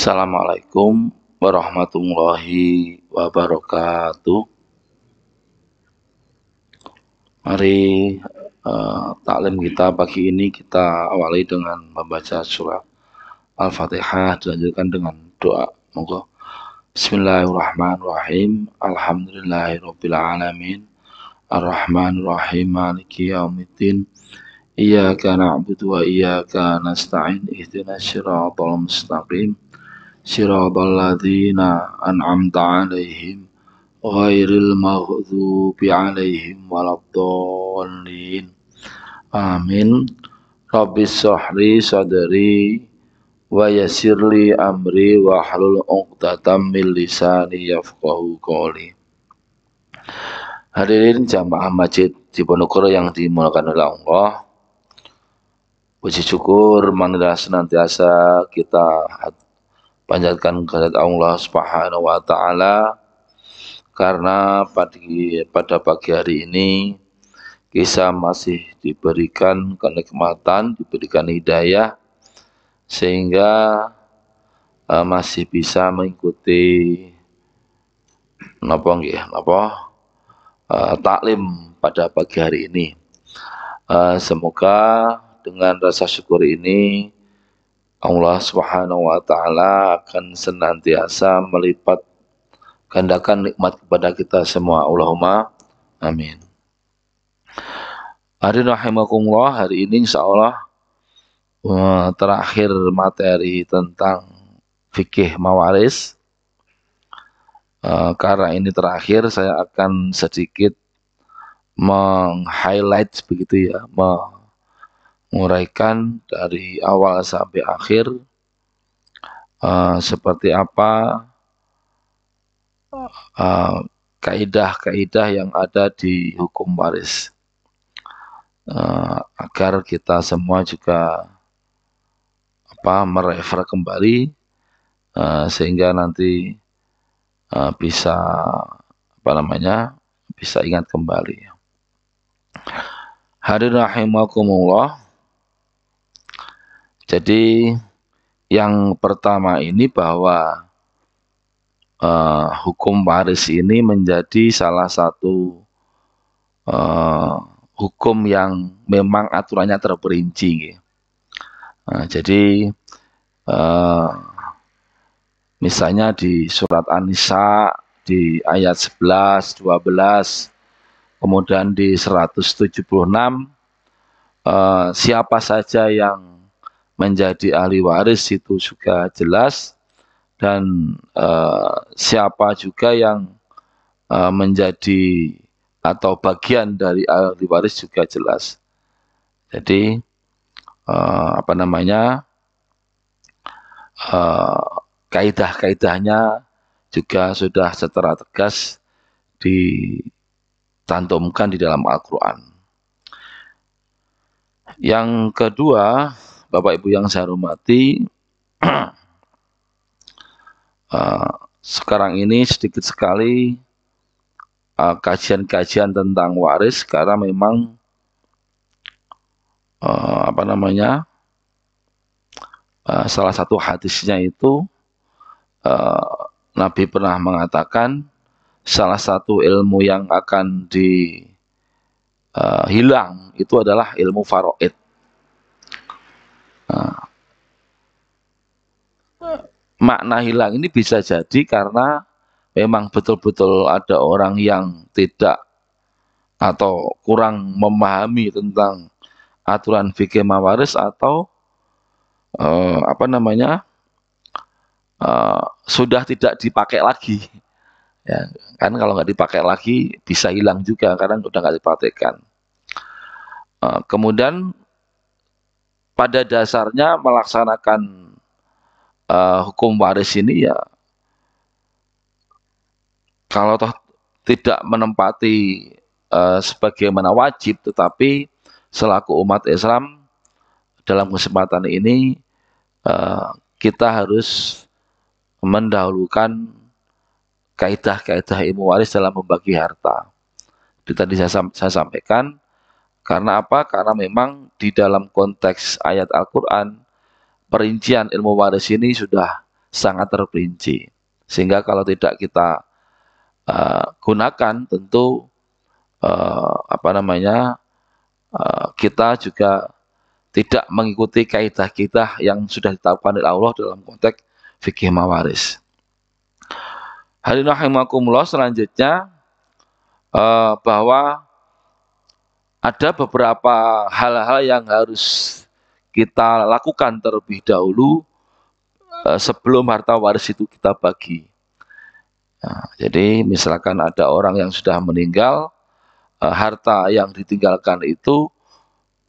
Assalamualaikum warahmatullahi wabarakatuh. Mari uh, taklim kita pagi ini kita awali dengan membaca surah Al-Fatihah dilanjutkan dengan doa. Monggo. Bismillahirrahmanirrahim. Alhamdulillahirabbil alamin. rahmanirrahim Maliki yaumiddin. Iyyaka na'budu wa iyyaka nasta'in. Ihdinas syiratul mustaqim siratal ladzina an'amta 'alaihim ghairil maghdubi 'alaihim waladdallin amin rabbi sahri sadari, wa yassirli amri wa hlul 'uqdatam min lisani yafqahu qawli Hadirin jamaah masjid di Diponegoro yang dimulakan oleh Allah Puji syukur, marilah senantiasa kita panjatkan kehadirat Allah Subhanahu wa taala karena pada pada pagi hari ini kita masih diberikan kenikmatan, diberikan hidayah sehingga uh, masih bisa mengikuti napa nggih, napa uh, taklim pada pagi hari ini. Uh, semoga dengan rasa syukur ini Allah Subhanahu wa taala akan senantiasa melipat gandakan nikmat kepada kita semua. Allahumma amin. Hari rahimakumullah, hari ini insyaallah eh, terakhir materi tentang fikih mawaris. Eh, karena ini terakhir saya akan sedikit meng-highlight begitu ya, menguraikan dari awal sampai akhir uh, seperti apa uh, kaidah-kaidah yang ada di hukum waris uh, agar kita semua juga apa merefer kembali uh, sehingga nanti uh, bisa apa namanya bisa ingat kembali. hadirin rahimakumullah. Jadi yang pertama ini bahwa uh, hukum waris ini menjadi salah satu uh, hukum yang memang aturannya terperinci. Uh, jadi uh, misalnya di surat An-Nisa di ayat 11, 12, kemudian di 176 uh, siapa saja yang menjadi ahli waris itu juga jelas dan uh, siapa juga yang uh, menjadi atau bagian dari ahli waris juga jelas. Jadi uh, apa namanya uh, kaidah-kaidahnya juga sudah secara tegas ditantumkan di dalam Al-Quran. Yang kedua, Bapak Ibu yang saya hormati, eh, sekarang ini sedikit sekali eh, kajian-kajian tentang waris karena memang eh, apa namanya salah satu hadisnya itu Nabi pernah mengatakan salah satu ilmu yang akan dihilang itu adalah ilmu faraid. Nah. makna hilang ini bisa jadi karena memang betul-betul ada orang yang tidak atau kurang memahami tentang aturan fikih mawaris atau eh, apa namanya eh, sudah tidak dipakai lagi ya kan kalau nggak dipakai lagi bisa hilang juga karena sudah nggak dipraktekkan eh, kemudian pada dasarnya melaksanakan uh, hukum waris ini ya kalau toh tidak menempati uh, sebagaimana wajib tetapi selaku umat Islam dalam kesempatan ini uh, kita harus mendahulukan kaidah-kaidah ilmu waris dalam membagi harta. Itu tadi saya, saya sampaikan karena apa? Karena memang di dalam konteks ayat Al-Quran, perincian ilmu waris ini sudah sangat terperinci. Sehingga kalau tidak kita uh, gunakan, tentu uh, apa namanya uh, kita juga tidak mengikuti kaidah kita yang sudah ditetapkan oleh Allah dalam konteks fikih mawaris. Hadirin rahimakumullah selanjutnya bahwa ada beberapa hal-hal yang harus kita lakukan terlebih dahulu eh, sebelum harta waris itu kita bagi. Nah, jadi misalkan ada orang yang sudah meninggal, eh, harta yang ditinggalkan itu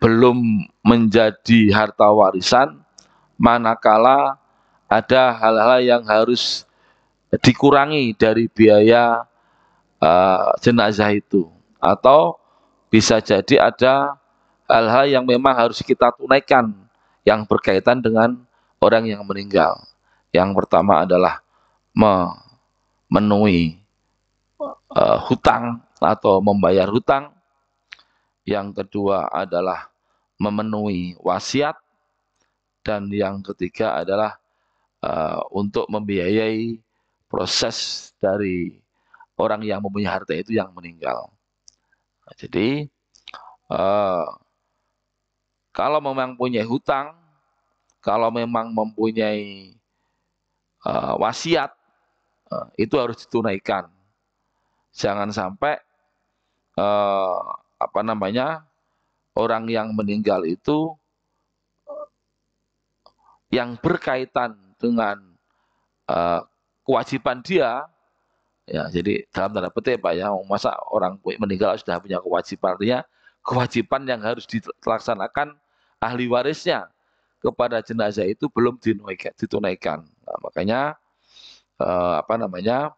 belum menjadi harta warisan, manakala ada hal-hal yang harus dikurangi dari biaya uh, jenazah itu atau bisa jadi ada hal-hal yang memang harus kita tunaikan yang berkaitan dengan orang yang meninggal. Yang pertama adalah memenuhi uh, hutang atau membayar hutang. Yang kedua adalah memenuhi wasiat dan yang ketiga adalah uh, untuk membiayai proses dari orang yang mempunyai harta itu yang meninggal. Jadi uh, kalau memang punya hutang, kalau memang mempunyai uh, wasiat, uh, itu harus ditunaikan. Jangan sampai uh, apa namanya orang yang meninggal itu yang berkaitan dengan uh, kewajiban dia Ya, jadi dalam tanda petik Pak ya, masa orang meninggal sudah punya kewajiban artinya kewajiban yang harus dilaksanakan ahli warisnya kepada jenazah itu belum ditunaikan. Nah, makanya eh, apa namanya?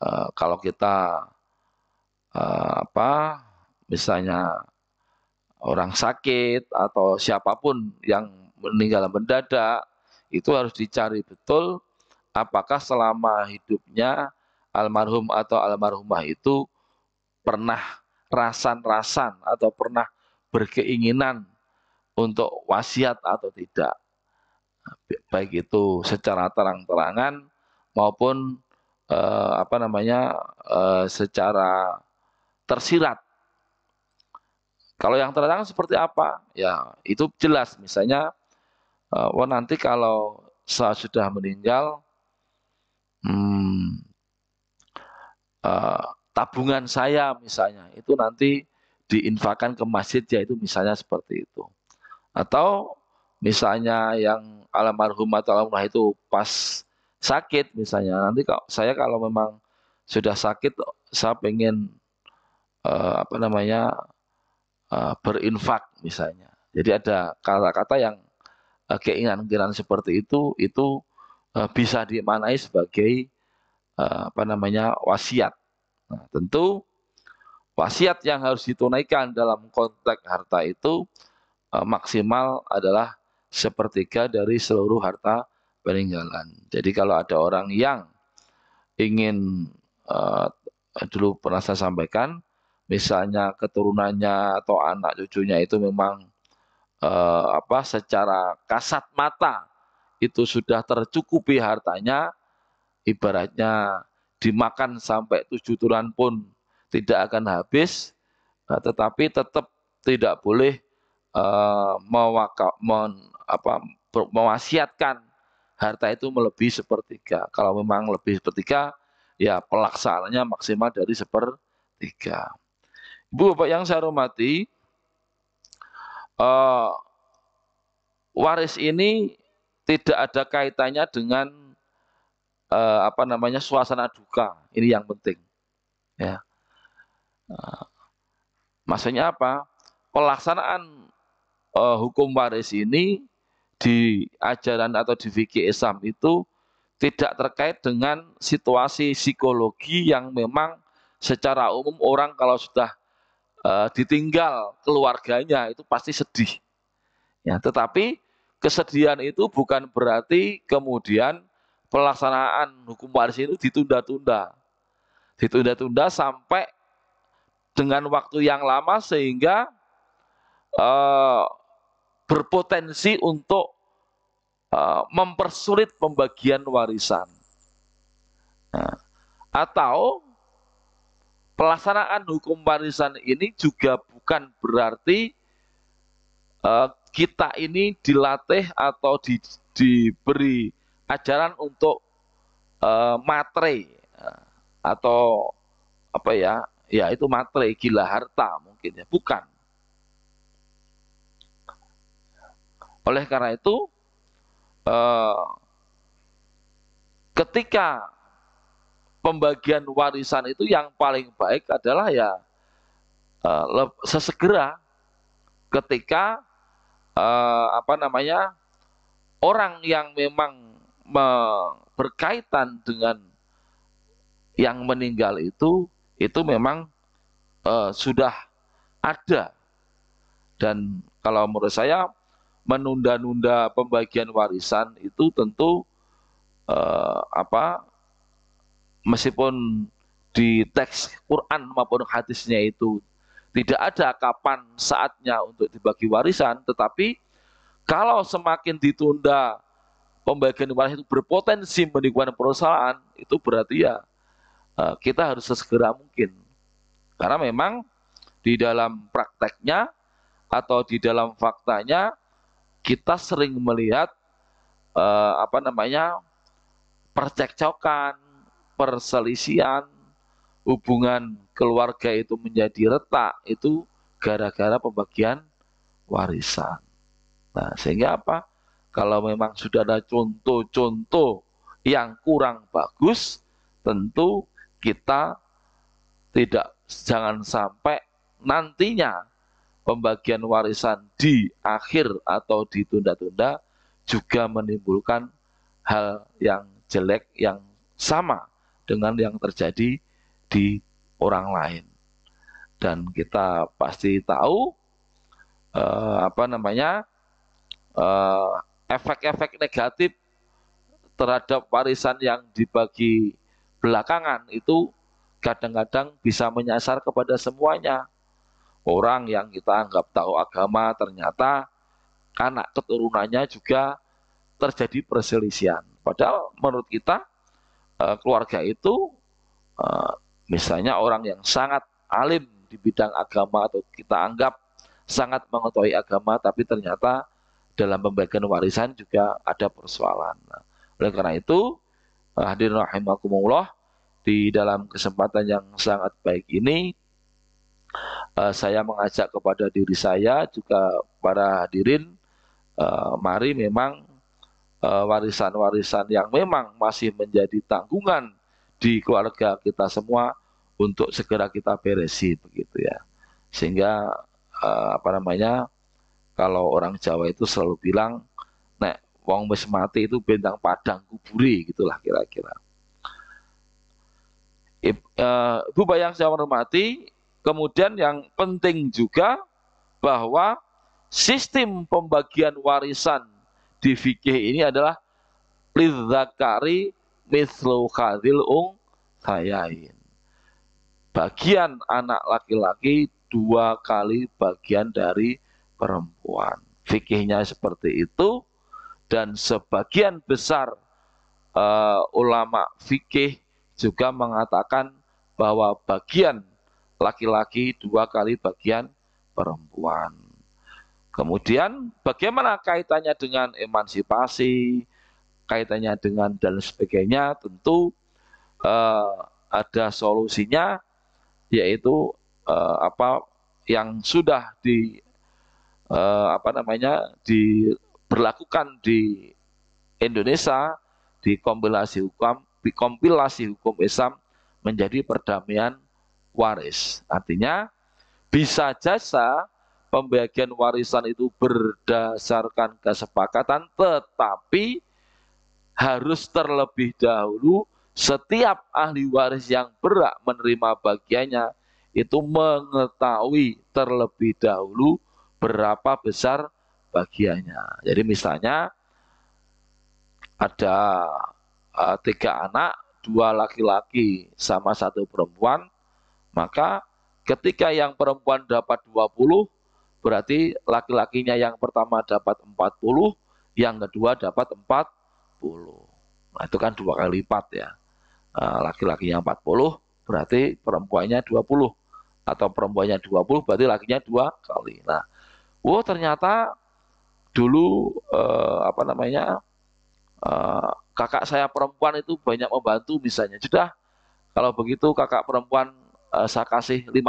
Eh, kalau kita eh, apa misalnya orang sakit atau siapapun yang meninggal mendadak itu harus dicari betul apakah selama hidupnya almarhum atau almarhumah itu pernah rasan-rasan atau pernah berkeinginan untuk wasiat atau tidak. Baik itu secara terang-terangan maupun eh, apa namanya eh, secara tersirat. Kalau yang terang seperti apa? Ya, itu jelas misalnya eh, wah oh nanti kalau saya sudah meninggal hmm, Eh, tabungan saya misalnya itu nanti diinfakan ke masjid ya itu misalnya seperti itu atau misalnya yang almarhum atau almarhumah itu pas sakit misalnya nanti kalau saya kalau memang sudah sakit saya pengen uh, apa namanya uh, berinfak misalnya jadi ada kata-kata yang uh, keinginan-keinginan seperti itu itu uh, bisa dimanai sebagai uh, apa namanya wasiat Nah, tentu wasiat yang harus ditunaikan dalam konteks harta itu uh, maksimal adalah sepertiga dari seluruh harta peninggalan. Jadi kalau ada orang yang ingin uh, dulu pernah saya sampaikan, misalnya keturunannya atau anak cucunya itu memang uh, apa secara kasat mata itu sudah tercukupi hartanya ibaratnya dimakan sampai tujuh turan pun tidak akan habis, nah, tetapi tetap tidak boleh uh, mewaka, men, apa, mewasiatkan harta itu melebihi sepertiga. Kalau memang lebih sepertiga, ya pelaksananya maksimal dari sepertiga. Ibu bapak yang saya hormati, uh, waris ini tidak ada kaitannya dengan uh, apa namanya suasana duka ini yang penting ya uh, maksudnya apa pelaksanaan uh, hukum waris ini di ajaran atau di fikih Islam itu tidak terkait dengan situasi psikologi yang memang secara umum orang kalau sudah uh, ditinggal keluarganya itu pasti sedih. Ya, tetapi kesedihan itu bukan berarti kemudian pelaksanaan hukum waris itu ditunda-tunda. Ditunda-tunda sampai dengan waktu yang lama sehingga uh, berpotensi untuk uh, mempersulit pembagian warisan. Nah, atau pelaksanaan hukum warisan ini juga bukan berarti uh, kita ini dilatih atau di, diberi ajaran untuk uh, matre eh, atau apa ya ya itu matre gila harta mungkin ya bukan oleh karena itu uh, ketika pembagian warisan itu yang paling baik adalah ya uh, sesegera ketika uh, apa namanya orang yang memang berkaitan dengan yang meninggal itu itu memang uh, sudah ada dan kalau menurut saya menunda-nunda pembagian warisan itu tentu uh, apa meskipun di teks Quran maupun hadisnya itu tidak ada kapan saatnya untuk dibagi warisan tetapi kalau semakin ditunda pembagian waris itu berpotensi menimbulkan perusahaan itu berarti ya eh, kita harus sesegera mungkin karena memang di dalam prakteknya atau di dalam faktanya kita sering melihat eh, apa namanya percekcokan, perselisihan, hubungan keluarga itu menjadi retak itu gara-gara pembagian warisan. Nah, sehingga apa? Kalau memang sudah ada contoh-contoh yang kurang bagus, tentu kita tidak jangan sampai nantinya pembagian warisan di akhir atau ditunda-tunda juga menimbulkan hal yang jelek yang sama dengan yang terjadi di orang lain dan kita pasti tahu eh, apa namanya eh, efek-efek negatif terhadap warisan yang dibagi belakangan itu kadang-kadang bisa menyasar kepada semuanya. Orang yang kita anggap tahu agama ternyata anak keturunannya juga terjadi perselisihan. Padahal menurut kita eh, keluarga itu eh, misalnya orang yang sangat alim di bidang agama atau kita anggap sangat mengetahui agama tapi ternyata dalam pembagian warisan juga ada persoalan. Nah, oleh karena itu, eh, hadirin rahimakumullah, di dalam kesempatan yang sangat baik ini, eh, saya mengajak kepada diri saya juga para hadirin, eh, mari memang warisan-warisan yang memang masih menjadi tanggungan di keluarga kita semua untuk segera kita beresi begitu ya. Sehingga apa namanya? kalau orang Jawa itu selalu bilang nek wong wis mati itu bentang padang kuburi gitulah kira-kira. Eh, ibu bayang saya hormati, kemudian yang penting juga bahwa sistem pembagian warisan di fikih ini adalah lidzakari mislu khadil ung sayain. Bagian anak laki-laki dua kali bagian dari perempuan. Fikihnya seperti itu dan sebagian besar uh, ulama fikih juga mengatakan bahwa bagian laki-laki dua kali bagian perempuan. Kemudian bagaimana kaitannya dengan emansipasi, kaitannya dengan dan sebagainya tentu uh, ada solusinya yaitu uh, apa yang sudah di eh, apa namanya diberlakukan di Indonesia di kompilasi hukum di kompilasi hukum Islam menjadi perdamaian waris. Artinya bisa jasa pembagian warisan itu berdasarkan kesepakatan tetapi harus terlebih dahulu setiap ahli waris yang berhak menerima bagiannya itu mengetahui terlebih dahulu berapa besar bagiannya. Jadi misalnya ada uh, tiga anak, dua laki-laki sama satu perempuan, maka ketika yang perempuan dapat 20, berarti laki-lakinya yang pertama dapat 40, yang kedua dapat 40. Nah, itu kan dua kali lipat ya. Eh, laki-laki yang 40 berarti perempuannya 20 atau perempuannya 20 berarti lakinya dua kali. Nah, oh ternyata dulu eh, apa namanya eh, kakak saya perempuan itu banyak membantu misalnya sudah kalau begitu kakak perempuan eh, saya kasih 50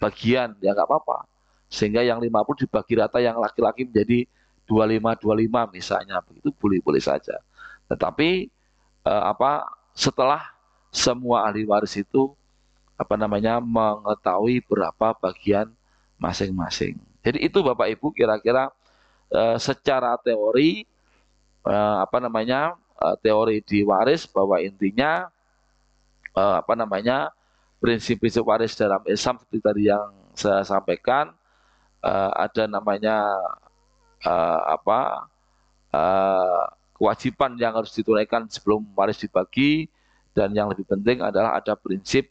bagian ya nggak apa-apa sehingga yang 50 dibagi rata yang laki-laki menjadi 25 25 misalnya begitu boleh-boleh saja tetapi eh, apa setelah semua ahli waris itu apa namanya mengetahui berapa bagian masing-masing. Jadi itu Bapak Ibu kira-kira uh, secara teori uh, apa namanya uh, teori diwaris bahwa intinya uh, apa namanya prinsip-prinsip waris dalam Islam seperti tadi yang saya sampaikan uh, ada namanya uh, apa uh, kewajiban yang harus ditunaikan sebelum waris dibagi dan yang lebih penting adalah ada prinsip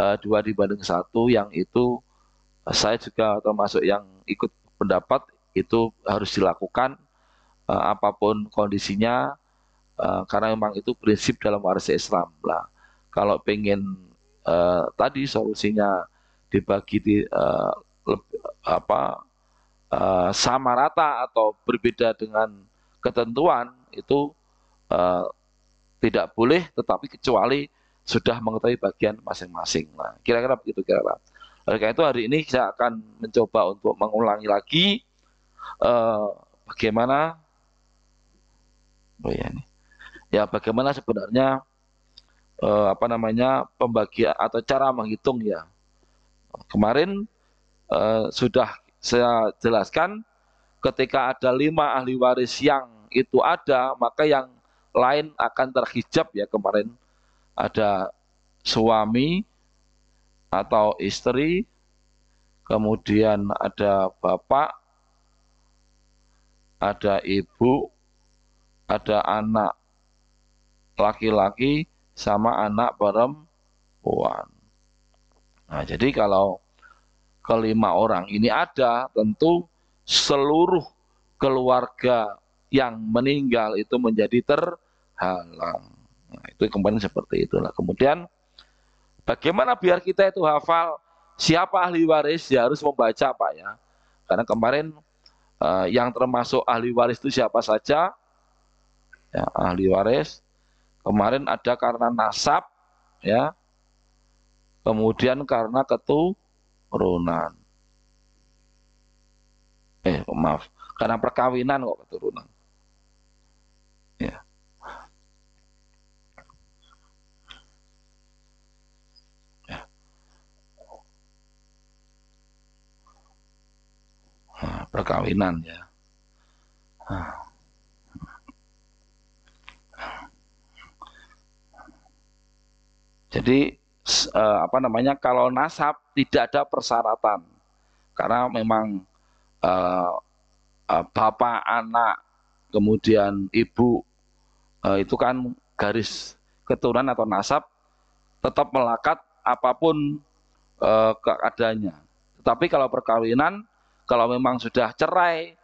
uh, dua dibanding satu yang itu saya juga termasuk yang ikut pendapat itu harus dilakukan uh, apapun kondisinya uh, karena memang itu prinsip dalam waris Islam lah kalau pengen uh, tadi solusinya dibagi di, uh, lebih, apa uh, sama rata atau berbeda dengan ketentuan itu uh, tidak boleh tetapi kecuali sudah mengetahui bagian masing-masing nah kira-kira begitu kira-kira oleh karena itu hari ini saya akan mencoba untuk mengulangi lagi eh, bagaimana oh ya Ya bagaimana sebenarnya eh, apa namanya pembagian atau cara menghitung ya. Kemarin eh, sudah saya jelaskan ketika ada lima ahli waris yang itu ada maka yang lain akan terhijab ya kemarin ada suami atau istri, kemudian ada bapak, ada ibu, ada anak laki-laki sama anak perempuan. Nah, jadi kalau kelima orang ini ada, tentu seluruh keluarga yang meninggal itu menjadi terhalang. Nah, itu kemarin seperti itulah. Kemudian Bagaimana biar kita itu hafal siapa ahli waris ya harus membaca Pak ya. Karena kemarin eh, yang termasuk ahli waris itu siapa saja? Ya, ahli waris. Kemarin ada karena nasab ya. Kemudian karena keturunan. Eh, maaf, karena perkawinan kok keturunan. Ya. Ah, perkawinan ya. Ah. Jadi eh, apa namanya kalau nasab tidak ada persyaratan karena memang eh, eh, bapak anak kemudian ibu itu kan garis keturunan atau nasab tetap melakat apapun keadaannya. Tetapi kalau perkawinan kalau memang sudah cerai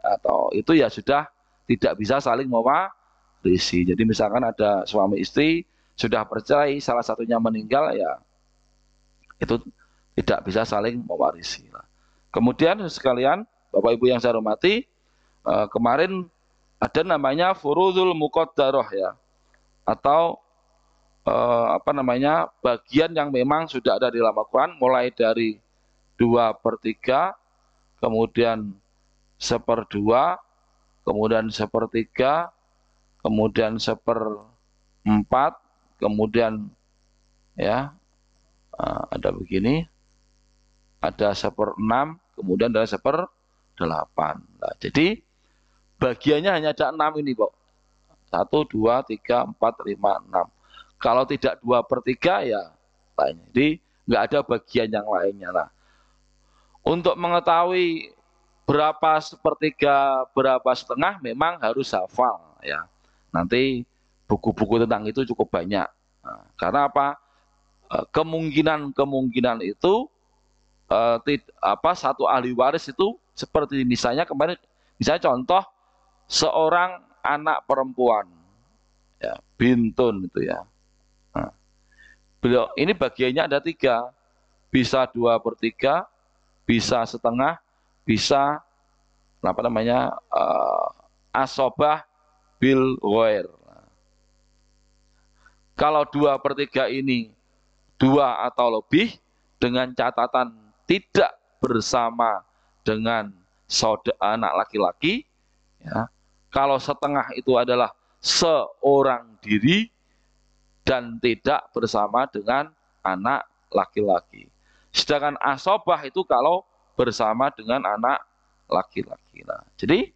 atau itu ya sudah tidak bisa saling mewarisi. Jadi misalkan ada suami istri sudah bercerai, salah satunya meninggal ya itu tidak bisa saling mewarisi. Kemudian sekalian Bapak Ibu yang saya hormati, eh, kemarin ada namanya furudul muqaddarah ya atau eh, apa namanya bagian yang memang sudah ada di dalam al mulai dari 2 per 3 kemudian seperdua, kemudian sepertiga, kemudian seperempat, kemudian ya eh, ada begini, ada seperenam, kemudian ada seperdelapan. Nah, jadi bagiannya hanya ada enam ini kok. Satu, dua, tiga, empat, lima, enam. Kalau tidak dua per tiga ya lainnya. Jadi nggak ada bagian yang lainnya lah. Untuk mengetahui berapa sepertiga, berapa setengah memang harus hafal ya. Nanti buku-buku tentang itu cukup banyak. Nah, karena apa? E, kemungkinan-kemungkinan itu eh, tid, apa satu ahli waris itu seperti misalnya kemarin misalnya contoh seorang anak perempuan ya, bintun itu ya. Nah, beliau ini bagiannya ada tiga, bisa dua per tiga, bisa setengah, bisa apa namanya uh, asobah bil goer. Kalau dua per tiga ini dua atau lebih dengan catatan tidak bersama dengan saudara anak laki-laki, ya. kalau setengah itu adalah seorang diri dan tidak bersama dengan anak laki-laki. Sedangkan asobah itu kalau bersama dengan anak laki-laki. Nah, jadi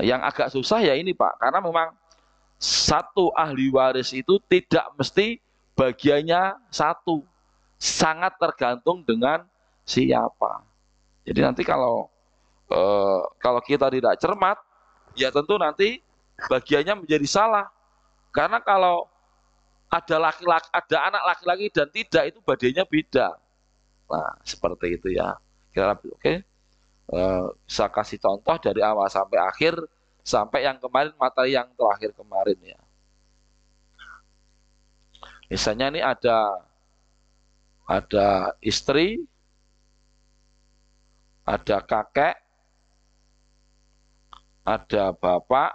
yang agak susah ya ini Pak, karena memang satu ahli waris itu tidak mesti bagiannya satu. Sangat tergantung dengan siapa. Jadi nanti kalau e, kalau kita tidak cermat, ya tentu nanti bagiannya menjadi salah. Karena kalau ada laki-laki, ada anak laki-laki dan tidak itu badannya beda. Nah, seperti itu ya. kita oke. Okay? Uh, eh, saya kasih contoh dari awal sampai akhir sampai yang kemarin materi yang terakhir kemarin ya. Misalnya ini ada ada istri, ada kakek, ada bapak,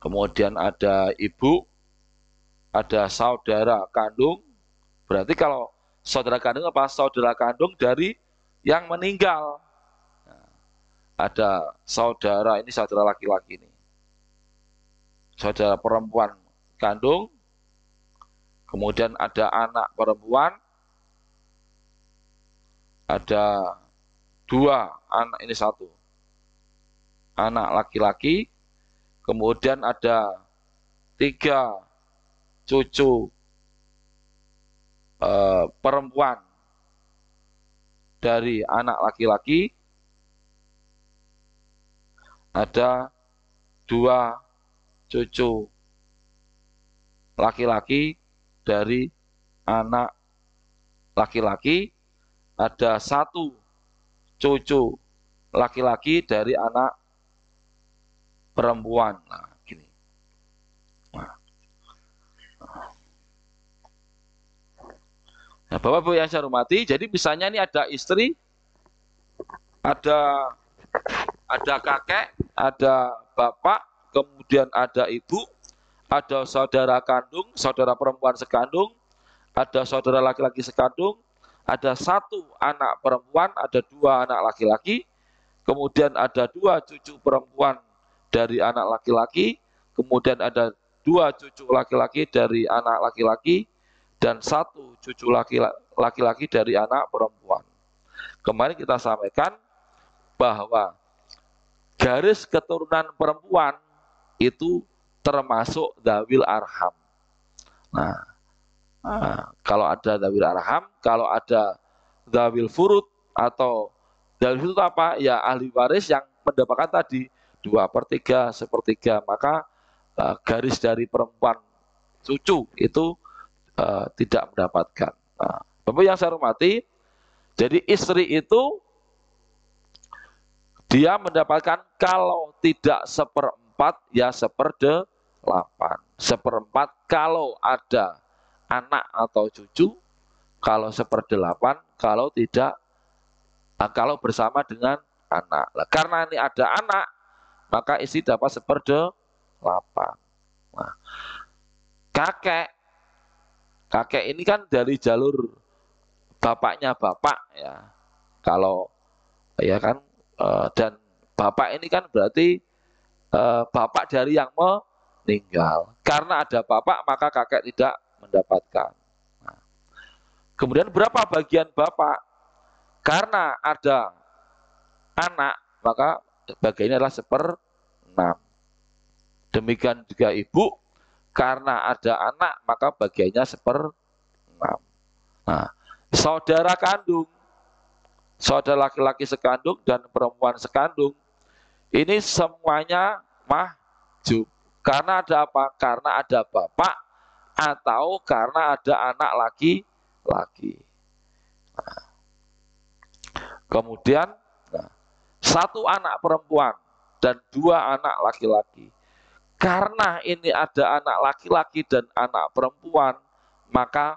kemudian ada ibu, ada saudara kandung, Berarti kalau saudara kandung apa saudara kandung dari yang meninggal. Nah, ada saudara ini saudara laki-laki ini. Saudara perempuan kandung. Kemudian ada anak perempuan. Ada dua anak ini satu. Anak laki-laki. Kemudian ada tiga cucu e, perempuan dari anak laki-laki ada dua cucu laki-laki dari anak laki-laki ada satu cucu laki-laki dari anak perempuan. Nah, Nah, Bapak Ibu yang saya hormati, jadi misalnya ini ada istri, ada ada kakek, ada bapak, kemudian ada ibu, ada saudara kandung, saudara perempuan sekandung, ada saudara laki-laki sekandung, ada satu anak perempuan, ada dua anak laki-laki, kemudian ada dua cucu perempuan dari anak laki-laki, kemudian ada dua cucu laki-laki dari anak laki-laki, dan satu cucu laki-laki dari anak perempuan. Kemarin kita sampaikan bahwa garis keturunan perempuan itu termasuk dawil arham. Nah, ah. nah kalau ada dawil arham, kalau ada dawil furud atau dawil furud apa? Ya ahli waris yang mendapatkan tadi dua per tiga, sepertiga. Maka eh, garis dari perempuan cucu itu Eh, tidak mendapatkan. Nah, Bapak yang saya hormati, jadi istri itu dia mendapatkan kalau tidak seperempat ya seperdelapan. Seperempat kalau ada anak atau cucu, kalau seperdelapan, kalau tidak, eh, kalau bersama dengan anak. Nah, karena ini ada anak, maka istri dapat seperdelapan. Nah, kakek kakek ini kan dari jalur bapaknya bapak ya kalau ya kan eh, dan bapak ini kan berarti eh, bapak dari yang meninggal karena ada bapak maka kakek tidak mendapatkan nah, kemudian berapa bagian bapak karena ada anak maka bagiannya adalah seper enam demikian juga ibu karena ada anak, maka bagiannya enam. Nah, saudara kandung, saudara laki-laki sekandung dan perempuan sekandung, ini semuanya maju. Karena ada apa? Karena ada bapak atau karena ada anak laki-laki. Nah. Kemudian nah, satu anak perempuan dan dua anak laki-laki karena ini ada anak laki-laki dan anak perempuan, maka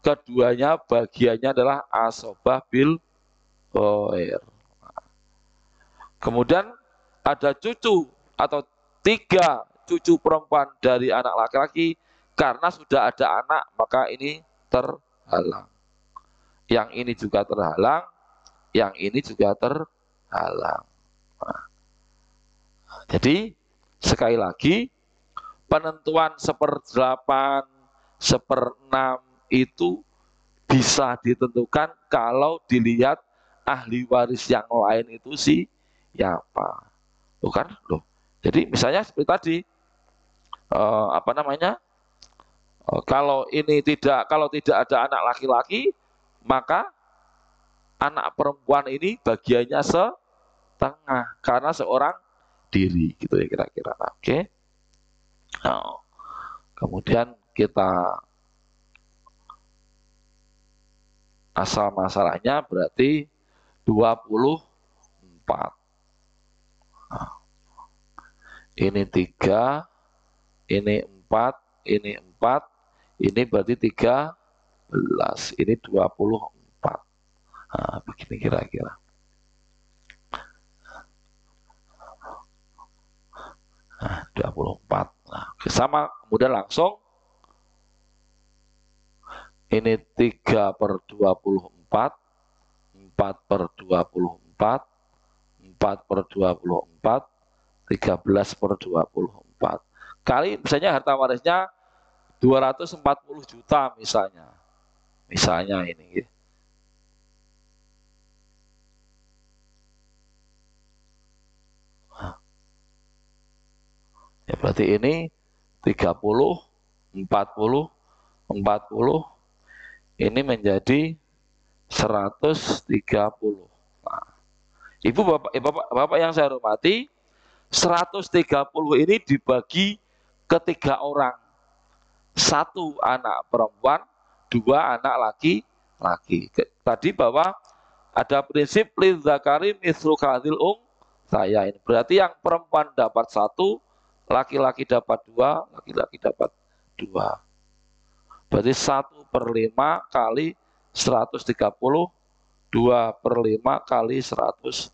keduanya bagiannya adalah asobah bil Kemudian ada cucu atau tiga cucu perempuan dari anak laki-laki karena sudah ada anak maka ini terhalang. Yang ini juga terhalang, yang ini juga terhalang. Nah, jadi Sekali lagi, penentuan seperdelapan, seperenam itu bisa ditentukan kalau dilihat ahli waris yang lain itu si siapa. Loh kan? Loh. Jadi misalnya seperti tadi, eh, apa namanya, eh, kalau ini tidak, kalau tidak ada anak laki-laki, maka anak perempuan ini bagiannya setengah karena seorang diri gitu ya kira-kira nah, oke okay? nah, kemudian kita asal masalahnya berarti 24 nah, ini 3 ini 4 ini 4 ini berarti 13 ini 24 nah, begini kira-kira Nah, 24. Nah, sama kemudian langsung ini 3 per 24, 4 per 24, 4 per 24, 13 per 24. Kali misalnya harta warisnya 240 juta misalnya. Misalnya ini. Ya, berarti ini 30, 40, 40, ini menjadi 130. Nah, Ibu Bapak, eh, Bapak, Bapak yang saya hormati, 130 ini dibagi ke tiga orang. Satu anak perempuan, dua anak laki-laki. Tadi bahwa ada prinsip lidzakari zakari kadil um saya ini. Berarti yang perempuan dapat satu, laki-laki dapat dua, laki-laki dapat dua. Berarti satu per lima kali 130, dua per lima kali 130,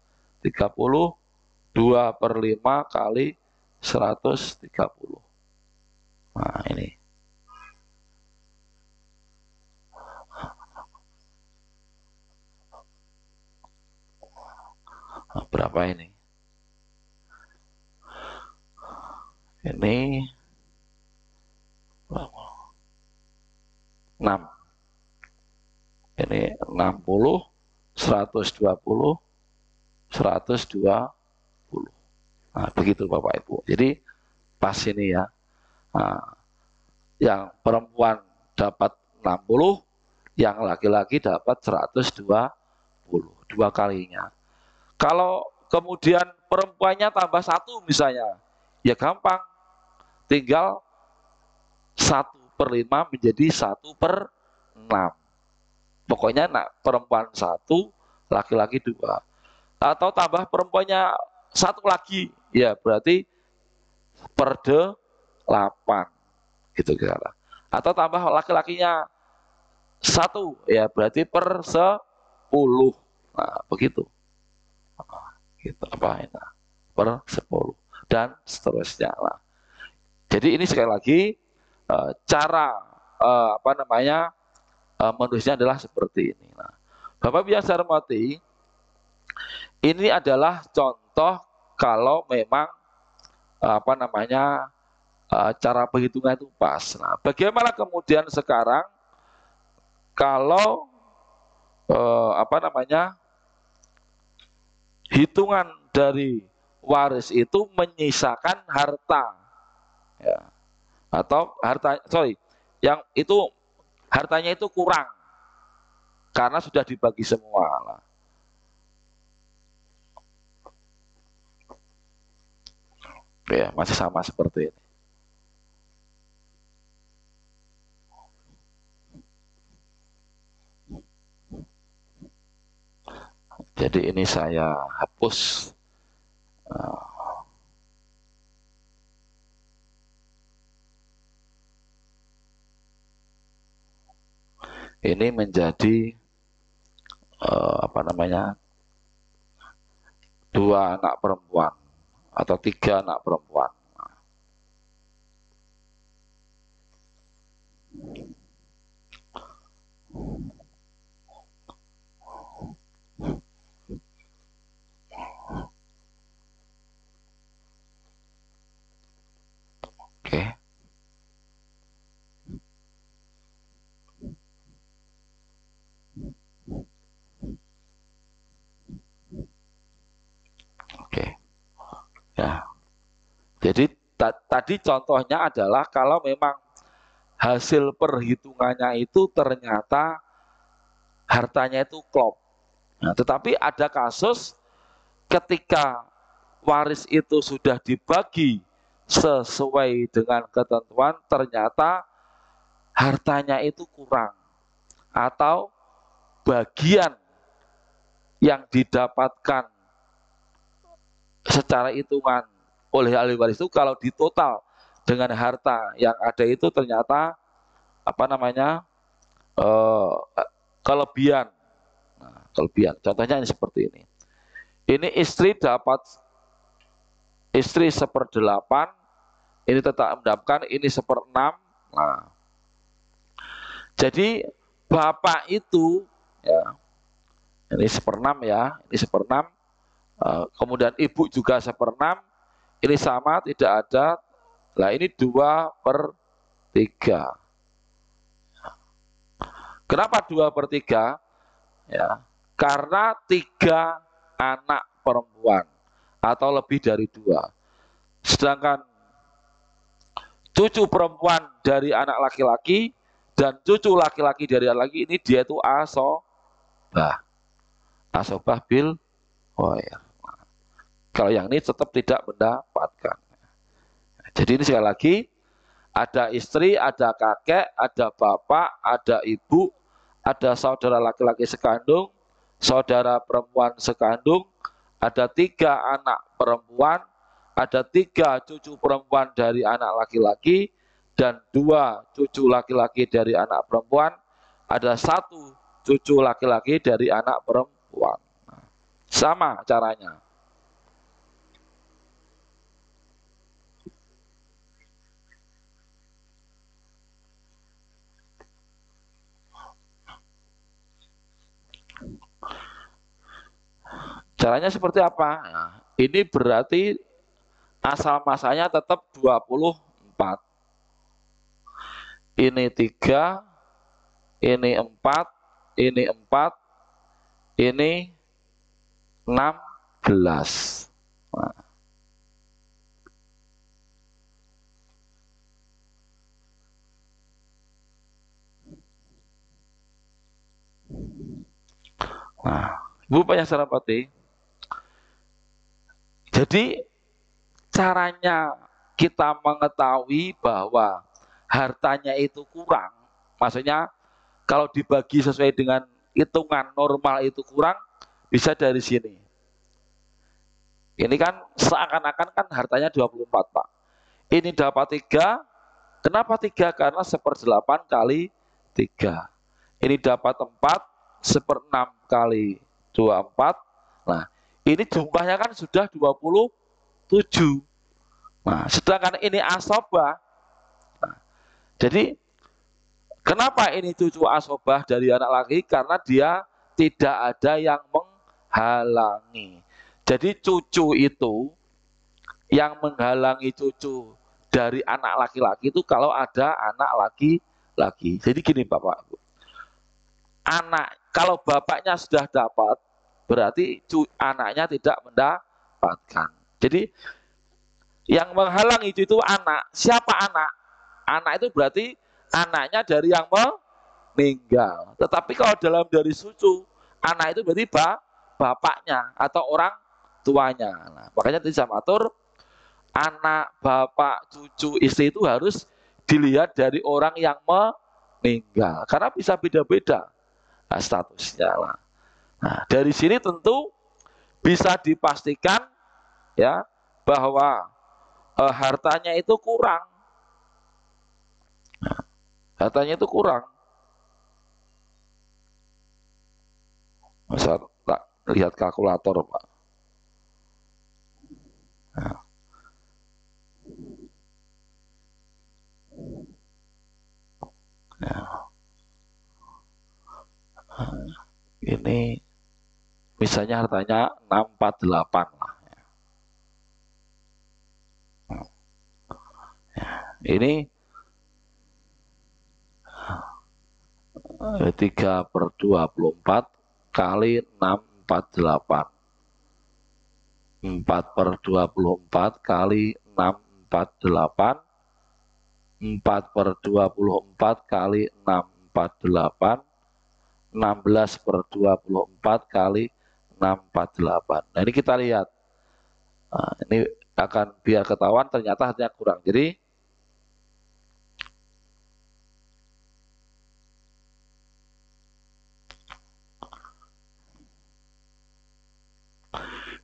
dua per lima kali 130. Nah ini. Nah, berapa ini? ini 6 ini 60 120 120 nah begitu Bapak Ibu jadi pas ini ya nah, yang perempuan dapat 60 yang laki-laki dapat 120 dua kalinya kalau kemudian perempuannya tambah satu misalnya ya gampang tinggal satu per 5 menjadi satu per enam pokoknya nah, perempuan satu laki-laki dua atau tambah perempuannya satu lagi ya berarti per delapan gitu kira atau tambah laki-lakinya satu ya berarti per sepuluh nah begitu gitu apa ini? per sepuluh dan seterusnya lah jadi ini sekali lagi eh, cara eh, apa namanya eh, menulisnya adalah seperti ini. Nah, Bapak yang saya hormati, ini adalah contoh kalau memang apa namanya cara perhitungan itu pas. Nah, bagaimana kemudian sekarang kalau apa namanya hitungan dari waris itu menyisakan harta ya. atau harta sorry yang itu hartanya itu kurang karena sudah dibagi semua lah. Ya, masih sama seperti ini. Jadi ini saya hapus. Nah. ini menjadi uh, apa namanya dua anak perempuan atau tiga anak perempuan. Nah. Ya. Jadi tadi contohnya adalah kalau memang hasil perhitungannya itu ternyata hartanya itu klop. Nah, tetapi ada kasus ketika waris itu sudah dibagi sesuai dengan ketentuan ternyata hartanya itu kurang atau bagian yang didapatkan secara hitungan oleh ahli waris itu kalau ditotal dengan harta yang ada itu ternyata apa namanya eh, kelebihan nah, kelebihan contohnya ini seperti ini ini istri dapat istri seperdelapan ini tetap mendapatkan ini seperenam nah jadi bapak itu ya ini seperenam ya ini seperenam Eh, kemudian ibu juga seperenam, ini sama tidak ada, lah ini dua per tiga. Kenapa dua per tiga? Ya, karena tiga anak perempuan atau lebih dari dua. Sedangkan cucu perempuan dari anak laki-laki dan cucu laki-laki dari anak laki ini dia itu asobah. Asobah bil Oh, iya. Kalau yang ini tetap tidak mendapatkan. Jadi ini sekali lagi, ada istri, ada kakek, ada bapak, ada ibu, ada saudara laki-laki sekandung, saudara perempuan sekandung, ada tiga anak perempuan, ada tiga cucu perempuan dari anak laki-laki, dan dua cucu laki-laki dari anak perempuan, ada satu cucu laki-laki dari anak perempuan. Sama caranya. Caranya seperti apa? Nah, ini berarti asal masanya tetap 24. Ini 3, ini 4, ini 4, ini 16. Nah. Nah, Ibu Sarapati. Jadi caranya kita mengetahui bahwa hartanya itu kurang, maksudnya kalau dibagi sesuai dengan hitungan normal itu kurang, bisa dari sini. Ini kan seakan-akan kan hartanya 24, Pak. Ini dapat 3. Kenapa 3? Karena 1 per 8 kali 3. Ini dapat 4, 1 per 6 kali 24. Nah, ini jumlahnya kan sudah 27. Nah, sedangkan ini asobah. Nah, jadi Kenapa ini cucu asobah dari anak laki? Karena dia tidak ada yang meng halangi. Jadi cucu itu yang menghalangi cucu dari anak laki-laki itu kalau ada anak laki-laki. Jadi gini Bapak Anak kalau bapaknya sudah dapat berarti cu, anaknya tidak mendapatkan. Jadi yang menghalangi itu itu anak. Siapa anak? Anak itu berarti anaknya dari yang meninggal. Tetapi kalau dalam dari cucu anak itu berarti bapak bapaknya atau orang tuanya. Nah, makanya tadi saya atur anak, bapak, cucu, istri itu harus dilihat dari orang yang meninggal karena bisa beda-beda nah, statusnya. Nah, dari sini tentu bisa dipastikan ya bahwa e, hartanya itu kurang. Nah, hartanya itu kurang. Masalah lihat kalkulator Pak. Nah. Nah. Ini misalnya hartanya 648 lah. Ya. Ini eh, tiga per 24 kali enam 48. 4 per 24 kali 6, 4, 4 per 24 kali 6, 48. 16 per 24 kali 6, 48. Nah ini kita lihat. Nah, ini akan biar ketahuan ternyata hanya kurang. Jadi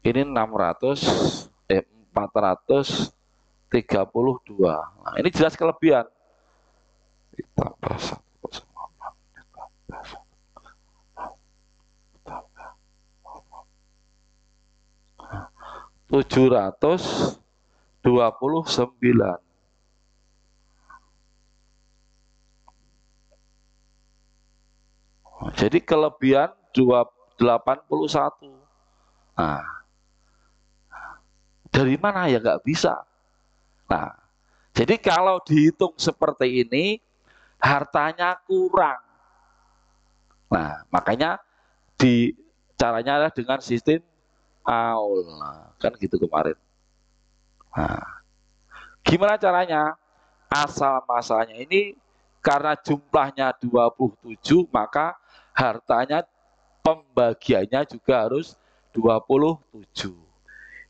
ini 600 eh 432 nah ini jelas kelebihan ditambah nah, ratus dua puluh 729. Jadi kelebihan satu Nah, dari mana ya nggak bisa. Nah, jadi kalau dihitung seperti ini, hartanya kurang. Nah, makanya di caranya adalah dengan sistem aul. kan gitu kemarin. Nah, gimana caranya? Asal masalahnya ini karena jumlahnya 27, maka hartanya pembagiannya juga harus 27.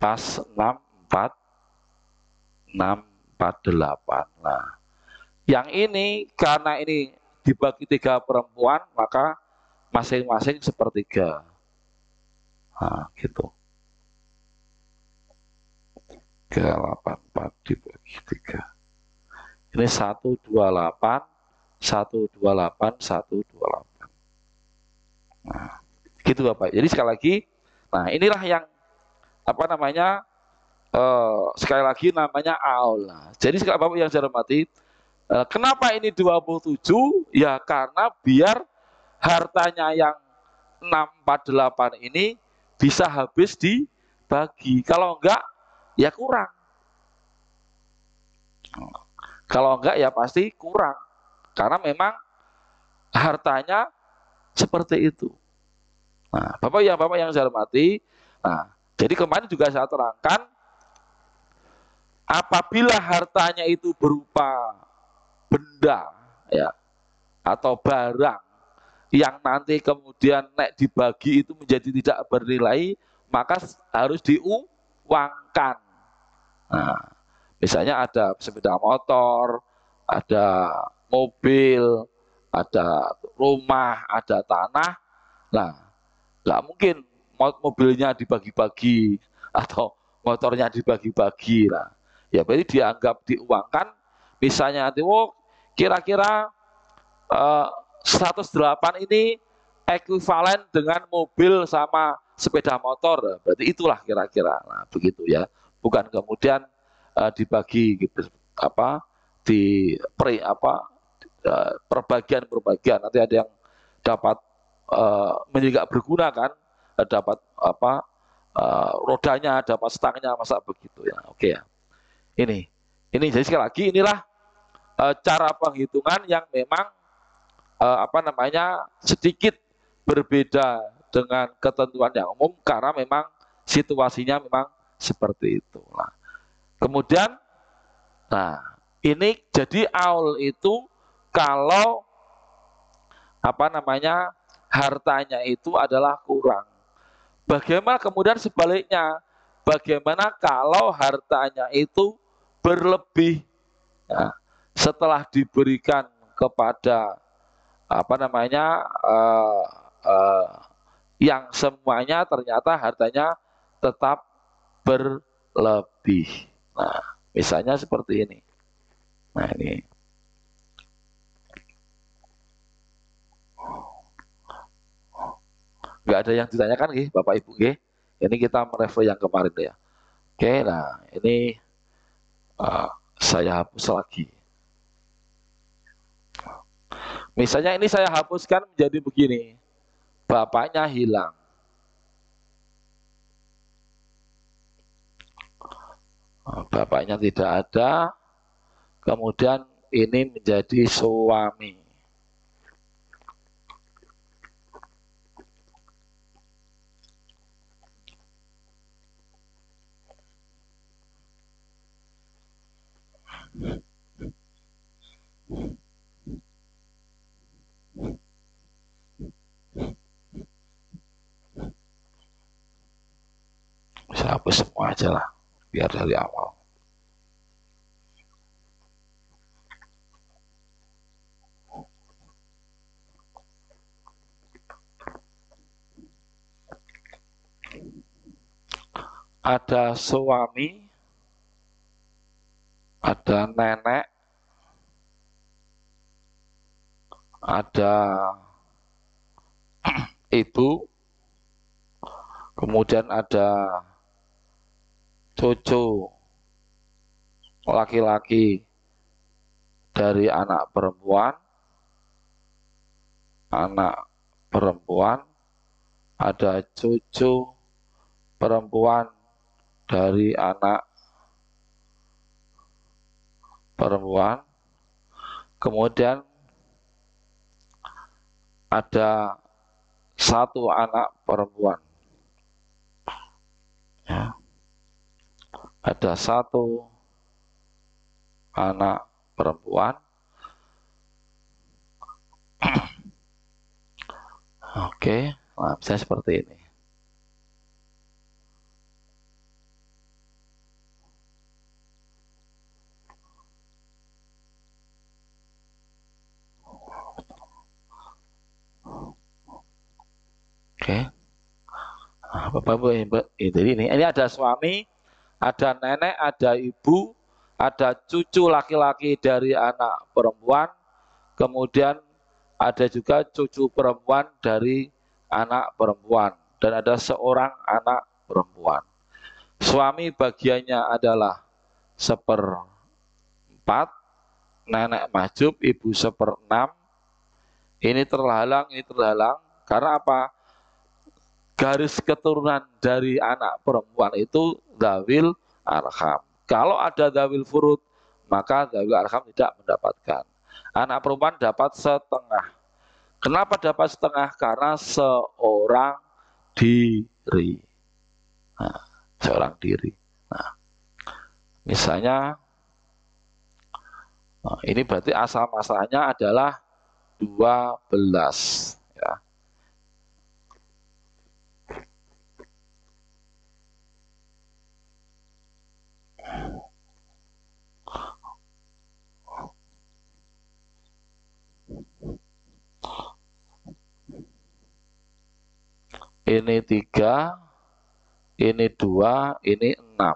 pas 64 648 lah yang ini karena ini dibagi tiga perempuan maka masing-masing sepertiga nah, gitu 384 dibagi 3 ini 128 128 128 nah gitu Bapak jadi sekali lagi nah inilah yang apa namanya uh, sekali lagi namanya aula. Jadi Bapak yang saya hormati, uh, kenapa ini 27? Ya karena biar hartanya yang 648 ini bisa habis dibagi. Kalau enggak ya kurang. Kalau enggak ya pasti kurang. Karena memang hartanya seperti itu. Nah, Bapak yang Bapak yang saya hormati, nah, jadi kemarin juga saya terangkan, apabila hartanya itu berupa benda ya atau barang yang nanti kemudian naik dibagi itu menjadi tidak bernilai, maka harus diuangkan. Nah, misalnya ada sepeda motor, ada mobil, ada rumah, ada tanah. Nah, nggak mungkin mobilnya dibagi-bagi atau motornya dibagi-bagi lah. Ya berarti dianggap diuangkan misalnya nanti oh kira-kira uh, eh, 108 ini ekuivalen dengan mobil sama sepeda motor. Berarti itulah kira-kira. Nah, begitu ya. Bukan kemudian uh, dibagi gitu apa di pre apa eh, perbagian-perbagian nanti ada yang dapat uh, menjadi berguna kan dapat apa uh, rodanya, dapat stangnya, masa begitu ya. Oke okay, ya. Ini. Ini jadi sekali lagi inilah uh, cara penghitungan yang memang uh, apa namanya sedikit berbeda dengan ketentuan yang umum karena memang situasinya memang seperti itu. Nah, kemudian nah ini jadi aul itu kalau apa namanya hartanya itu adalah kurang Bagaimana kemudian sebaliknya? Bagaimana kalau hartanya itu berlebih ya, setelah diberikan kepada apa namanya uh, uh, yang semuanya ternyata hartanya tetap berlebih. Nah, misalnya seperti ini. Nah ini nggak ada yang ditanyakan gih bapak ibu gih ini kita merefer yang kemarin ya oke nah ini uh, saya hapus lagi misalnya ini saya hapuskan menjadi begini bapaknya hilang ah, bapaknya tidak ada kemudian ini menjadi suami saya hapus semua aja lah biar dari awal ada suami ada nenek, ada ibu, kemudian ada cucu laki-laki dari anak perempuan, anak perempuan, ada cucu perempuan dari anak perempuan kemudian ada satu anak perempuan ya. ada satu anak perempuan oke okay. nah, seperti ini Oke. Okay. Bapak Ibu, itu ini. Ini ada suami, ada nenek, ada ibu, ada cucu laki-laki dari anak perempuan, kemudian ada juga cucu perempuan dari anak perempuan dan ada seorang anak perempuan. Suami bagiannya adalah seperempat, nenek majub, ibu seperenam. Ini terhalang, ini terhalang. Karena apa? garis keturunan dari anak perempuan itu dawil arham. Kalau ada dawil furud, maka dawil arham tidak mendapatkan. Anak perempuan dapat setengah. Kenapa dapat setengah? Karena seorang diri. Nah, seorang diri. Nah, misalnya nah, ini berarti asal masalahnya adalah 12. Ini tiga, ini dua, ini enam.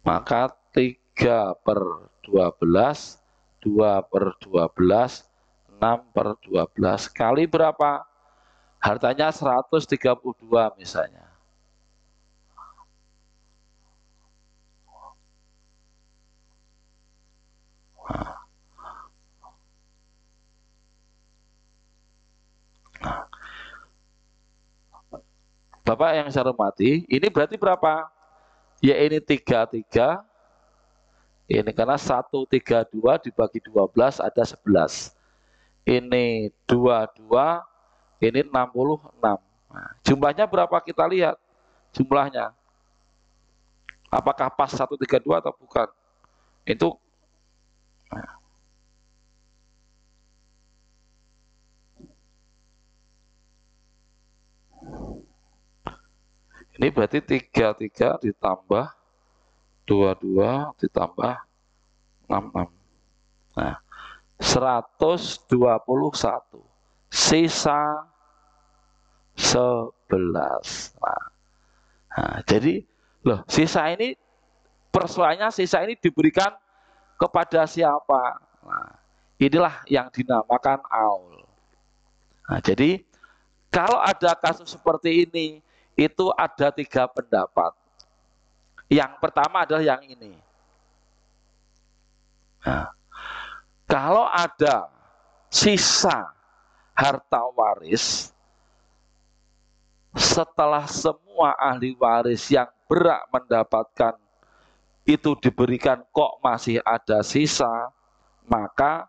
Maka tiga per dua belas, dua per dua belas, enam per dua belas. Kali berapa? hartanya 132 misalnya. Bapak yang saya hormati, ini berarti berapa? Ya ini 33, ini karena 132 dibagi 12 ada 11. Ini 22 ini 66. Nah, jumlahnya berapa kita lihat? Jumlahnya. Apakah pas 132 atau bukan? Itu nah. Ini berarti 33 ditambah 22 ditambah 66. Nah, 121. Sisa sebelas. Nah, nah, jadi loh sisa ini persoalannya sisa ini diberikan kepada siapa? Nah, inilah yang dinamakan aul. Nah, jadi kalau ada kasus seperti ini itu ada tiga pendapat. Yang pertama adalah yang ini. Nah, kalau ada sisa harta waris setelah semua ahli waris yang berak mendapatkan itu diberikan kok masih ada sisa, maka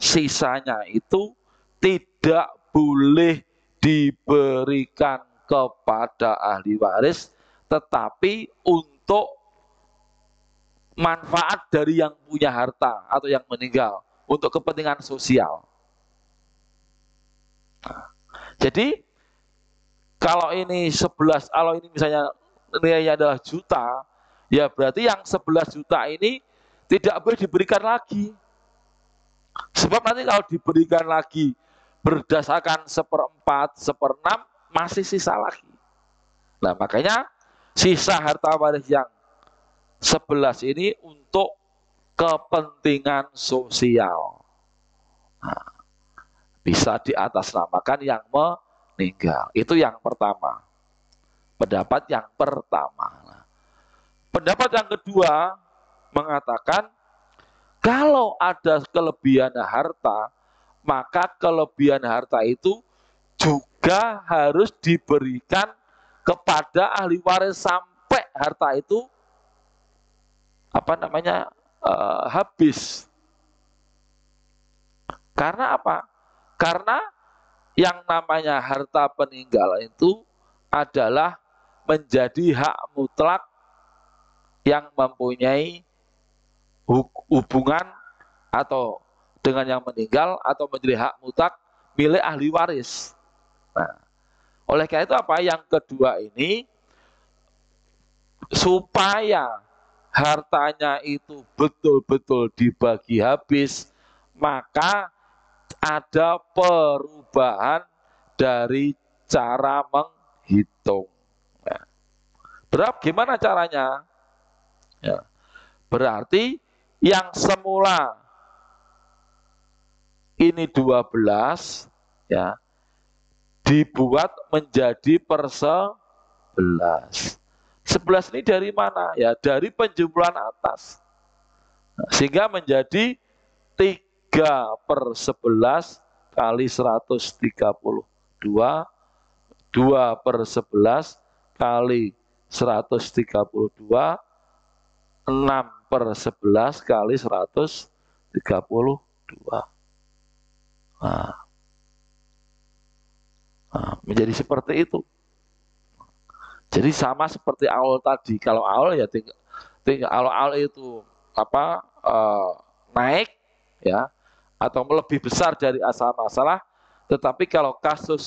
sisanya itu tidak boleh diberikan kepada ahli waris, tetapi untuk manfaat dari yang punya harta atau yang meninggal untuk kepentingan sosial. Nah, jadi kalau ini 11, kalau ini misalnya nilainya adalah juta, ya berarti yang 11 juta ini tidak boleh diberikan lagi. Sebab nanti kalau diberikan lagi berdasarkan seperempat, seperenam, masih sisa lagi. Nah makanya sisa harta waris yang 11 ini untuk kepentingan sosial. Nah, bisa diatasnamakan yang me meninggal. Itu yang pertama. Pendapat yang pertama. pendapat yang kedua mengatakan kalau ada kelebihan harta, maka kelebihan harta itu juga harus diberikan kepada ahli waris sampai harta itu apa namanya uh, habis. Karena apa? Karena yang namanya harta peninggalan itu adalah menjadi hak mutlak yang mempunyai hubungan atau dengan yang meninggal atau menjadi hak mutlak milik ahli waris. Nah, oleh karena itu apa yang kedua ini supaya hartanya itu betul-betul dibagi habis, maka ada perubahan dari cara menghitung. Ya. Berapa? Gimana caranya? Ya. Berarti yang semula ini 12 ya dibuat menjadi persebelas. 11 ini dari mana? Ya dari penjumlahan atas. sehingga menjadi 3 3 per 11 kali 132, 2 per 11 kali 132, 6 per 11 kali 132. Nah, nah menjadi seperti itu. Jadi sama seperti awal tadi. Kalau awal ya tinggal, tinggal kalau awal itu apa uh, naik ya atau lebih besar dari asal masalah. Tetapi kalau kasus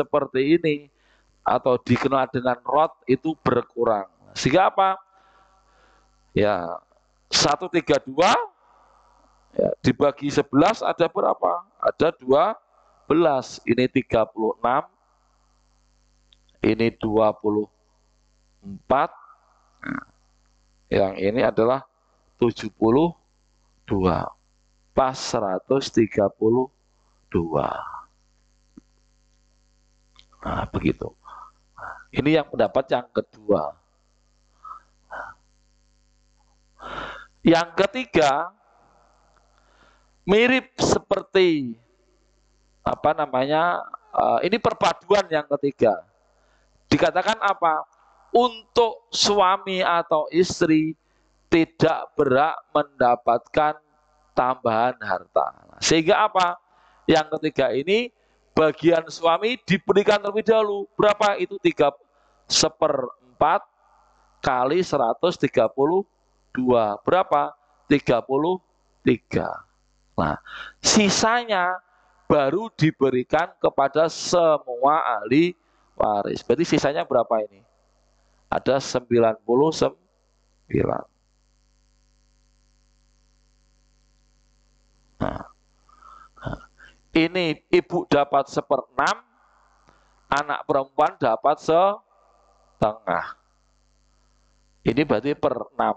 seperti ini atau dikenal dengan rot itu berkurang. Sehingga apa? Ya, 132 ya, dibagi 11 ada berapa? Ada 12. Ini 36. Ini 24. Yang ini adalah 72 pas 132. Nah, begitu. Ini yang pendapat yang kedua. Yang ketiga, mirip seperti apa namanya? Eh, ini perpaduan yang ketiga. Dikatakan apa? Untuk suami atau istri tidak berhak mendapatkan tambahan harta. Sehingga apa? Yang ketiga ini bagian suami diberikan terlebih dahulu. Berapa? Itu tiga seperempat kali 132. Berapa? 33. Nah, sisanya baru diberikan kepada semua ahli waris. Berarti sisanya berapa ini? Ada 99. Nah, nah. ini ibu dapat seperenam, anak perempuan dapat setengah. Ini berarti per enam.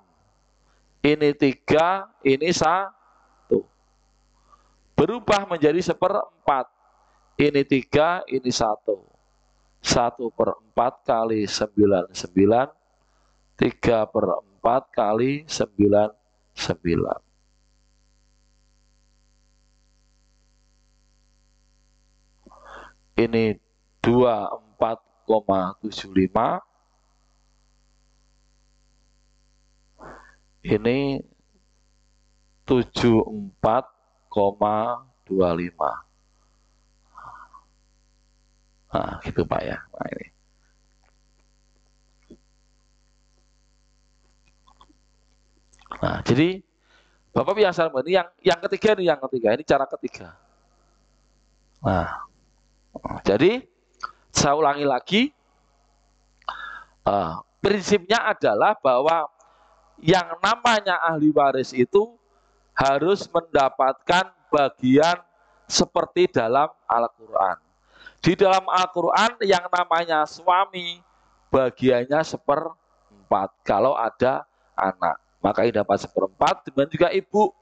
Ini tiga, ini satu. Berubah menjadi seperempat. Ini tiga, ini satu. Satu per empat kali sembilan sembilan. Tiga per empat kali sembilan sembilan. ini 24,75 ini 74,25 Nah, gitu Pak ya. Nah, ini. Nah, jadi Bapak biasa ini yang yang ketiga ini yang ketiga ini cara ketiga. Nah, jadi saya ulangi lagi, eh, prinsipnya adalah bahwa yang namanya ahli waris itu harus mendapatkan bagian seperti dalam Al-Quran. Di dalam Al-Quran yang namanya suami bagiannya seperempat kalau ada anak. Maka dapat seperempat, dan juga ibu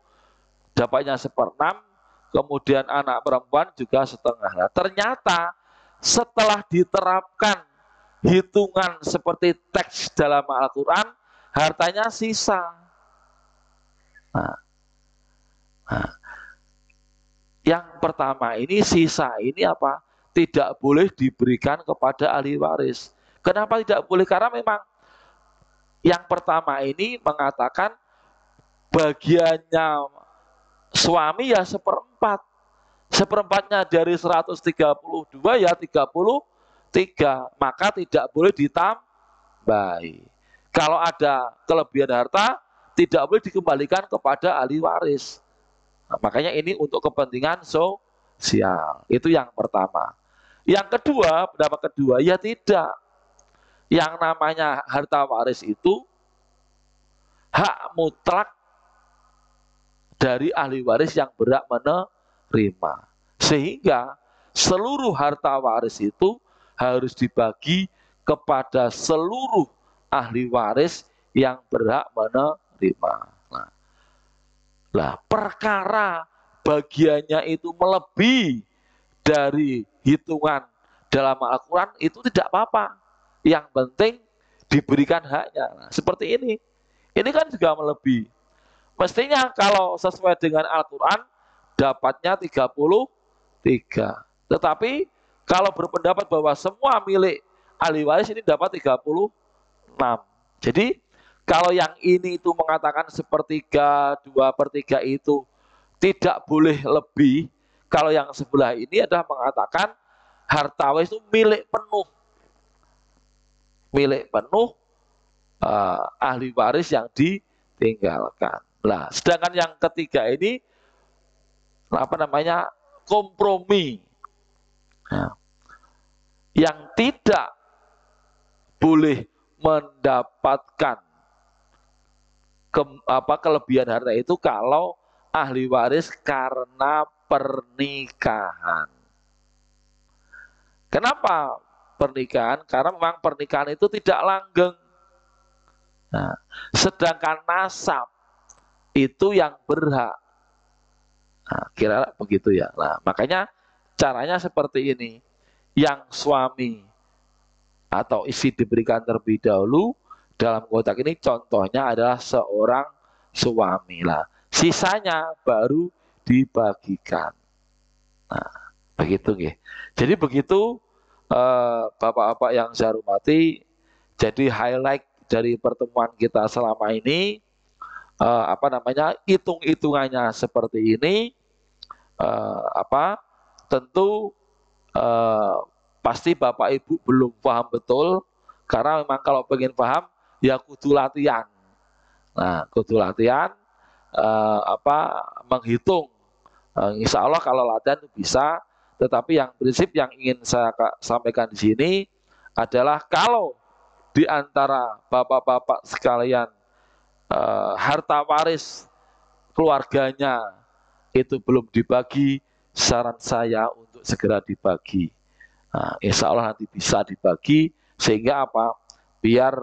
dapatnya seperenam, kemudian anak perempuan juga setengah. Nah, ternyata setelah diterapkan hitungan seperti teks dalam Al-Quran, hartanya sisa. Nah, nah, yang pertama ini sisa ini apa? Tidak boleh diberikan kepada ahli waris. Kenapa tidak boleh? Karena memang yang pertama ini mengatakan bagiannya suami ya seperempat seperempat. Seperempatnya dari 132 ya 33. Maka tidak boleh ditambahi. Kalau ada kelebihan harta, tidak boleh dikembalikan kepada ahli waris. Nah, makanya ini untuk kepentingan sosial. Itu yang pertama. Yang kedua, pendapat kedua, ya tidak. Yang namanya harta waris itu hak mutlak dari ahli waris yang berhak menerima terima. Sehingga seluruh harta waris itu harus dibagi kepada seluruh ahli waris yang berhak menerima. Nah, lah perkara bagiannya itu melebihi dari hitungan dalam Al-Quran itu tidak apa-apa. Yang penting diberikan haknya. Nah, seperti ini. Ini kan juga melebihi. Mestinya kalau sesuai dengan Al-Quran, dapatnya 33. Tetapi kalau berpendapat bahwa semua milik ahli waris ini dapat 36. Jadi kalau yang ini itu mengatakan sepertiga, dua per tiga itu tidak boleh lebih, kalau yang sebelah ini adalah mengatakan harta waris itu milik penuh. Milik penuh uh, ahli waris yang ditinggalkan. Nah, sedangkan yang ketiga ini apa namanya kompromi nah, yang tidak boleh mendapatkan ke, apa kelebihan harta itu kalau ahli waris karena pernikahan. Kenapa pernikahan? Karena memang pernikahan itu tidak langgeng. Nah, sedangkan nasab itu yang berhak. Nah, kira begitu ya. Nah, makanya caranya seperti ini. Yang suami atau istri diberikan terlebih dahulu dalam kotak ini contohnya adalah seorang suami lah. Sisanya baru dibagikan. Nah, begitu nggih. Jadi begitu eh, Bapak-bapak yang saya hormati, jadi highlight dari pertemuan kita selama ini uh, apa namanya hitung-hitungannya seperti ini uh, apa tentu uh, pasti Bapak Ibu belum paham betul karena memang kalau pengen paham ya kudu latihan. Nah, kudu latihan uh, apa menghitung. uh, insya Allah kalau latihan bisa, tetapi yang prinsip yang ingin saya sampaikan di sini adalah kalau di antara bapak-bapak sekalian uh, harta waris keluarganya itu belum dibagi, saran saya untuk segera dibagi. Nah, insya Allah nanti bisa dibagi sehingga apa? Biar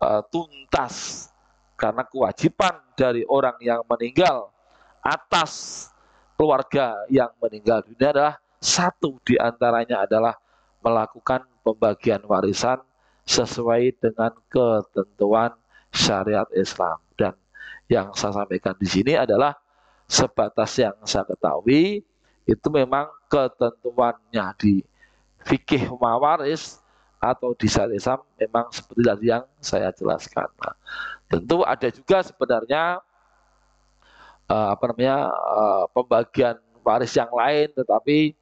uh, tuntas karena kewajiban dari orang yang meninggal atas keluarga yang meninggal dunia adalah satu diantaranya adalah melakukan pembagian warisan sesuai dengan ketentuan syariat Islam. Dan yang saya sampaikan di sini adalah sebatas yang saya ketahui itu memang ketentuannya di fikih mawaris atau di syariat Islam memang seperti tadi yang saya jelaskan. Nah, tentu ada juga sebenarnya uh, apa namanya uh, pembagian waris yang lain, tetapi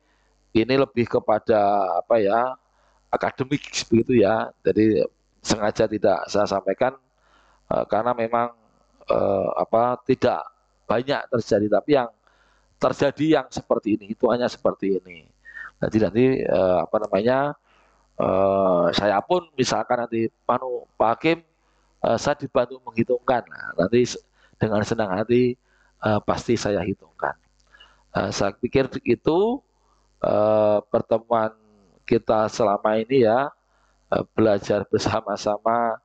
ini lebih kepada apa ya akademik begitu ya. Jadi sengaja tidak saya sampaikan Eh, karena memang uh, apa tidak banyak terjadi tapi yang terjadi yang seperti ini itu hanya seperti ini Nanti nanti uh, eh, apa namanya uh, saya pun misalkan nanti panu Pak Hakim uh, saya dibantu menghitungkan nah, nanti dengan senang hati uh, pasti saya hitungkan uh, saya pikir itu uh, pertemuan kita selama ini ya uh, belajar bersama-sama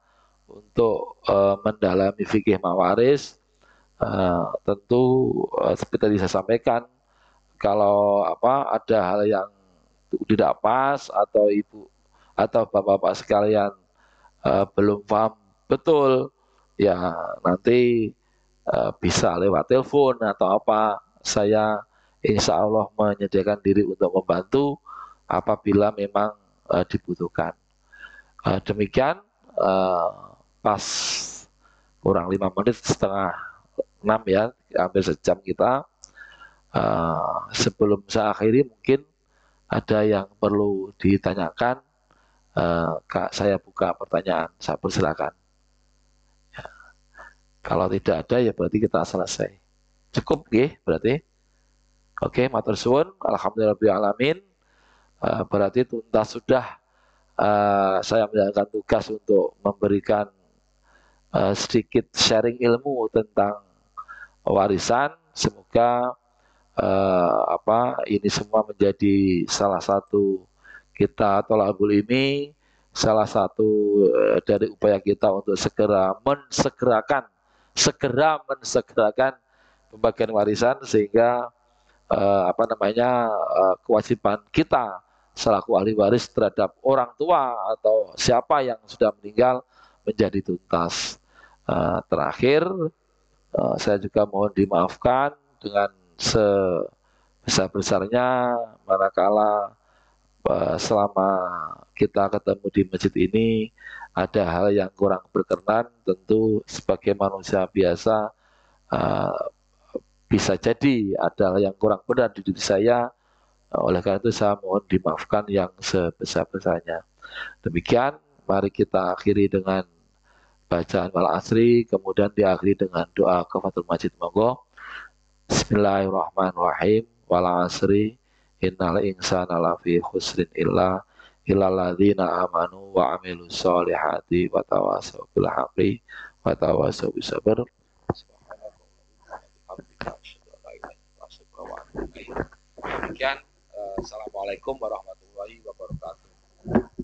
untuk uh, mendalami fikih mawaris uh, tentu uh, eh, seperti tadi saya sampaikan kalau apa ada hal yang tidak pas atau ibu atau bapak-bapak sekalian uh, belum paham betul ya nanti uh, bisa lewat telepon atau apa saya insya Allah menyediakan diri untuk membantu apabila memang uh, dibutuhkan uh, demikian uh, pas kurang lima menit setengah enam ya hampir sejam kita uh, sebelum saya akhiri mungkin ada yang perlu ditanyakan uh, kak saya buka pertanyaan saya persilakan ya. kalau tidak ada ya berarti kita selesai cukup ya berarti oke okay, matur suwun alhamdulillah alamin uh, berarti tuntas sudah uh, saya menjalankan tugas untuk memberikan uh, sedikit sharing ilmu tentang warisan. Semoga uh, apa ini semua menjadi salah satu kita tolakul ini salah satu eh, dari upaya kita untuk segera mensegerakan segera mensegerakan pembagian warisan sehingga uh, apa namanya uh, kewajiban kita selaku ahli waris terhadap orang tua atau siapa yang sudah meninggal menjadi tuntas. Eh, terakhir, eh, saya juga mohon dimaafkan dengan sebesar-besarnya manakala eh, selama kita ketemu di masjid ini ada hal yang kurang berkenan tentu sebagai manusia biasa bisa jadi ada hal yang kurang benar di diri saya oleh karena itu saya mohon dimaafkan yang sebesar-besarnya demikian mari kita akhiri dengan bacaan al asri kemudian diakhiri dengan doa kafatul majid monggo Bismillahirrahmanirrahim wal asri innal insana lafi khusrin illa ilaladzina amanu wa amilus solihati wa tawasaw bil haqqi wa tawasaw bis sabr eh, Assalamualaikum warahmatullahi wabarakatuh.